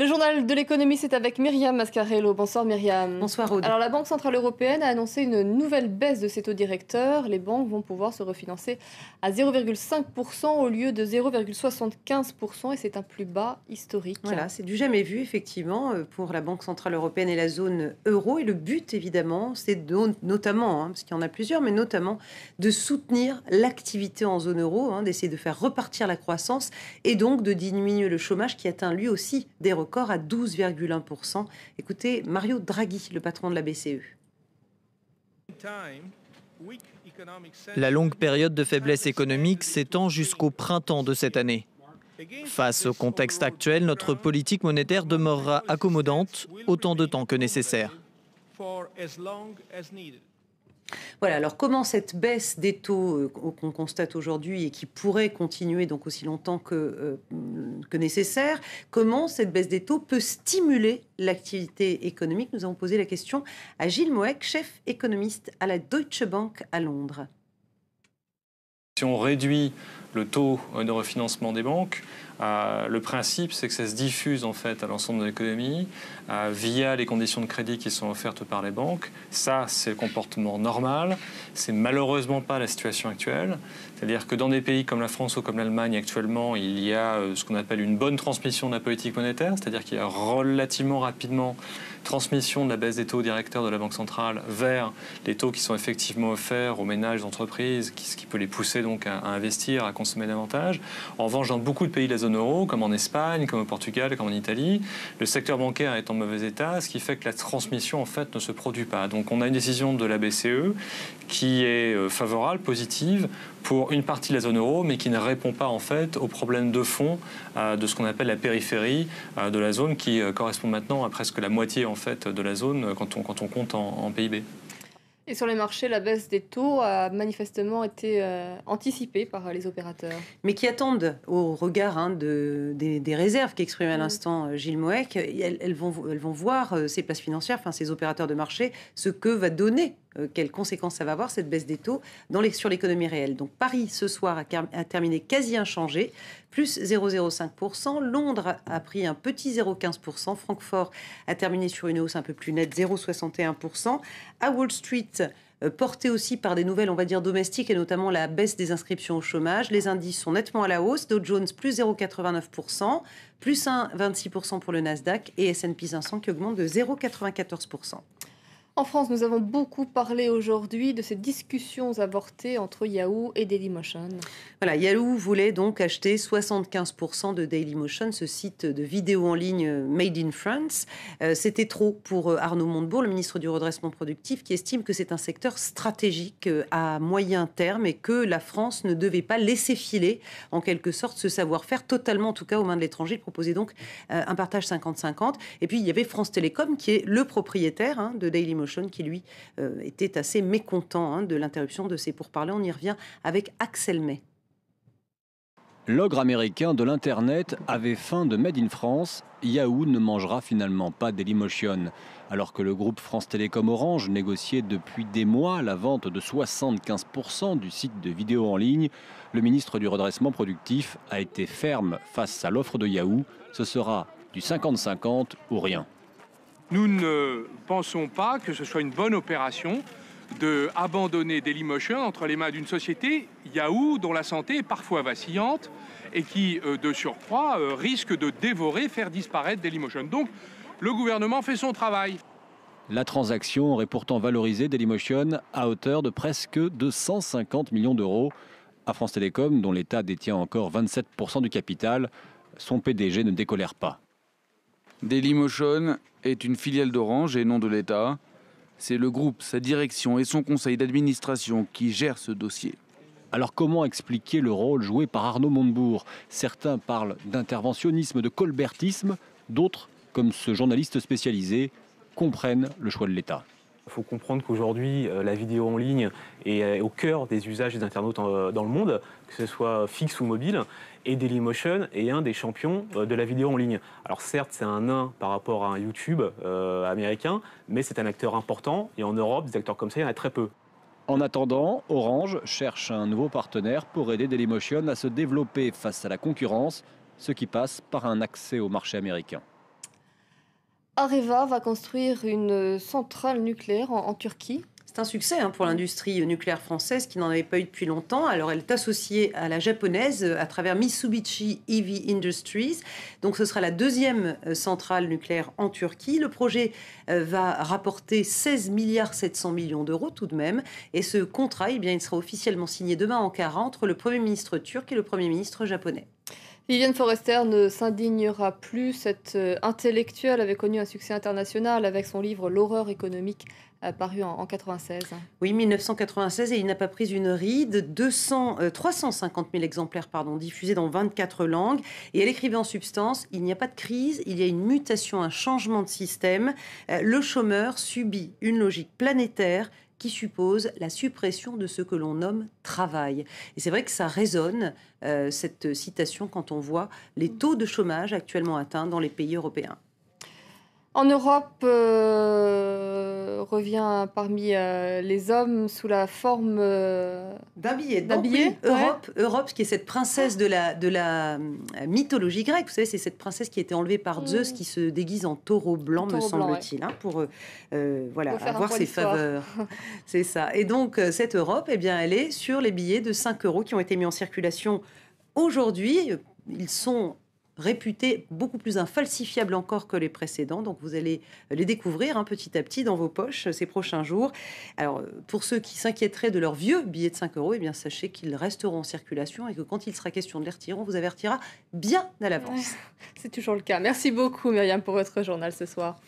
Le journal de l'économie, c'est avec Myriam Mascarello. Bonsoir Myriam. Bonsoir Aude. Alors la Banque Centrale Européenne a annoncé une nouvelle baisse de ses taux directeurs. Les banques vont pouvoir se refinancer à 0,5% au lieu de 0,75% et c'est un plus bas historique. Voilà, c'est du jamais vu effectivement euh, pour la Banque Centrale Européenne et la zone euro. Et le but évidemment, c'est notamment, hein, parce qu'il y en a plusieurs, mais notamment de soutenir l'activité en zone euro, hein, d'essayer de faire repartir la croissance et donc de diminuer le chômage qui atteint lui aussi des records encore à 12,1%. Écoutez Mario Draghi, le patron de la BCE. La longue période de faiblesse économique s'étend jusqu'au printemps de cette année. Face au contexte actuel, notre politique monétaire demeurera accommodante autant de temps que nécessaire. Voilà, alors comment cette baisse des taux euh, qu'on constate aujourd'hui et qui pourrait continuer donc aussi longtemps euh, que, nécessaire, comment cette baisse des taux peut stimuler l'activité économique Nous avons posé la question à Gilles Moek, chef économiste à la Deutsche Bank à Londres. Si on réduit le taux de refinancement des banques. Euh, le principe, c'est que ça se diffuse en fait à l'ensemble de l'économie euh, via les conditions de crédit qui sont offertes par les banques. Ça, c'est le comportement normal. C'est malheureusement pas la situation actuelle. C'est-à-dire que dans des pays comme la France ou comme l'Allemagne actuellement, il y a euh, ce qu'on appelle une bonne transmission de la politique monétaire, c'est-à-dire qu'il y a relativement rapidement transmission de la baisse des taux directeurs de la Banque centrale vers les taux qui sont effectivement offerts aux ménages, aux entreprises, ce qui peut les pousser donc à, investir, à consommer davantage. En revanche, dans beaucoup de pays de la zone euro, comme en Espagne, comme au Portugal, comme en Italie, le secteur bancaire est en mauvais état, ce qui fait que la transmission en fait ne se produit pas. Donc on a une décision de la BCE qui est euh, favorable, positive pour une partie de la zone euro, mais qui ne répond pas en fait aux problèmes de fond euh, de ce qu'on appelle la périphérie euh, de la zone, qui correspond maintenant à presque la moitié en fait de la zone quand on, quand on compte en PIB. Et sur les marchés, la baisse des taux a manifestement été euh, anticipée par euh, les opérateurs. Mais qui attendent, au regard hein, des, réserves qu'exprime à mm. l'instant euh, Gilles Moek, elles, vont, voir ces places financières, enfin ces opérateurs de marché, ce que va donner euh, quelles conséquences ça va avoir, cette baisse des taux, dans sur l'économie réelle. Donc Paris, ce soir, a, terminé quasi inchangé, plus 0,05%. Londres a pris un petit 0,15%. Francfort a terminé sur une hausse un peu plus nette, 0,61%. À Wall Street, euh, porté aussi par des nouvelles, on va dire, domestiques, et notamment la baisse des inscriptions au chômage. Les indices sont nettement à la hausse. Dow Jones, plus 0,89%, plus 1,26% pour le Nasdaq et S&P 500 qui augmente de 0,94%. En France, nous avons beaucoup parlé aujourd'hui de ces discussions avortées entre Yahoo et Dailymotion. Voilà, Yahoo voulait donc acheter 75% de Dailymotion, ce site de vidéos en ligne Made in France. Euh, c'était trop pour euh, Arnaud Montebourg, le ministre du Redressement productif, qui estime que c'est un secteur stratégique euh, à moyen terme et que la France ne devait pas laisser filer, en quelque sorte, ce savoir-faire totalement, en tout cas, aux mains de l'étranger. Il proposait donc un partage 50-50. Et puis, il y avait France Télécom, qui est le propriétaire hein, de Dailymotion qui lui euh, était assez mécontent hein, de l'interruption de ses pourparlers. On y revient avec Axel May. L'ogre américain de l'Internet avait faim de Made in France. Yahoo ne mangera finalement pas Dailymotion. Alors que le groupe France Télécom Orange négociait depuis des mois la vente de 75% du site de vidéos en ligne, le ministre du Redressement productif a été ferme face à l'offre de Yahoo. Ce sera du 50-50 ou rien. Nous ne pensons pas que ce soit une bonne opération de Dailymotion entre les mains d'une société Yahoo dont la santé est parfois vacillante et qui, euh, de surcroît, euh, risque de dévorer, faire disparaître Dailymotion. Donc, le gouvernement fait son travail. La transaction aurait pourtant valorisé Dailymotion à hauteur de presque 250 millions d'euros à France Télécom, dont l'État détient encore 27% du capital. Son PDG ne décolère pas. Dailymotion est une filiale d'Orange et non de l'État. C'est le groupe, sa direction et son conseil d'administration qui gèrent ce dossier. Alors comment expliquer le rôle joué par Arnaud Montebourg Certains parlent d'interventionnisme, de colbertisme, d'autres, comme ce journaliste spécialisé, comprennent le choix de l'État. Il faut comprendre qu'aujourd'hui, euh, la vidéo en ligne est au cœur des usages des internautes euh, dans le monde, que ce soit fixe ou mobile. Et Dailymotion est un des champions euh, de la vidéo en ligne. Alors certes, c'est un nain par rapport à un YouTube américain, mais c'est un acteur important. Et en Europe, des acteurs comme ça, il y en a très peu. En attendant, Orange cherche un nouveau partenaire pour aider Dailymotion à se développer face à la concurrence, ce qui passe par un accès au marché américain. Areva va construire une euh, centrale nucléaire en, Turquie. C'est un succès hein, pour l'industrie nucléaire française qui n'en avait pas eu depuis longtemps. Alors elle est associée à la japonaise euh, à travers Mitsubishi EV Industries. Donc ce sera la deuxième euh, centrale nucléaire en Turquie. Le projet va rapporter 16 milliards 700 millions d'euros tout de même. Et ce contrat, eh bien, il sera officiellement signé demain en Ankara entre le Premier ministre turc et le Premier ministre japonais. Vivienne Forrester ne s'indignera plus. Cette euh, intellectuelle avait connu un succès international avec son livre L'horreur économique euh, paru en, 1996. Oui, 1996, et il n'a pas pris une ride. 200, 350 000 exemplaires pardon, diffusés dans 24 langues. Et elle écrivait en substance, il n'y a pas de crise, il y a une mutation, un changement de système. Euh, le chômeur subit une logique planétaire qui suppose la suppression de ce que l'on nomme travail. Et c'est vrai que ça résonne, euh, cette citation, quand on voit les mm. taux de chômage actuellement atteints dans les pays européens. En Europe, euh, revient parmi euh, les hommes sous la forme euh, d'un billet. D'un billet. Europe, ce qui est cette princesse de la, de la mythologie grecque. Vous savez, c'est cette princesse qui a été enlevée par Zeus, mm. qui se déguise en taureau blanc, me semble-t-il, hein, pour voilà avoir ses faveurs. c'est ça. Et donc cette Europe, et eh bien, elle est sur les billets de 5 euros qui ont été mis en circulation aujourd'hui. Ils sont réputés beaucoup plus infalsifiables encore que les précédents. Donc vous allez les découvrir un hein, petit à petit dans vos poches euh, ces prochains jours. Alors euh, pour ceux qui s'inquiéteraient de leurs vieux billets de 5 euros, eh bien sachez qu'ils resteront en circulation et que quand il sera question de les retirer, on vous avertira bien à l'avance. C'est toujours le cas. Merci beaucoup Myriam pour votre journal ce soir.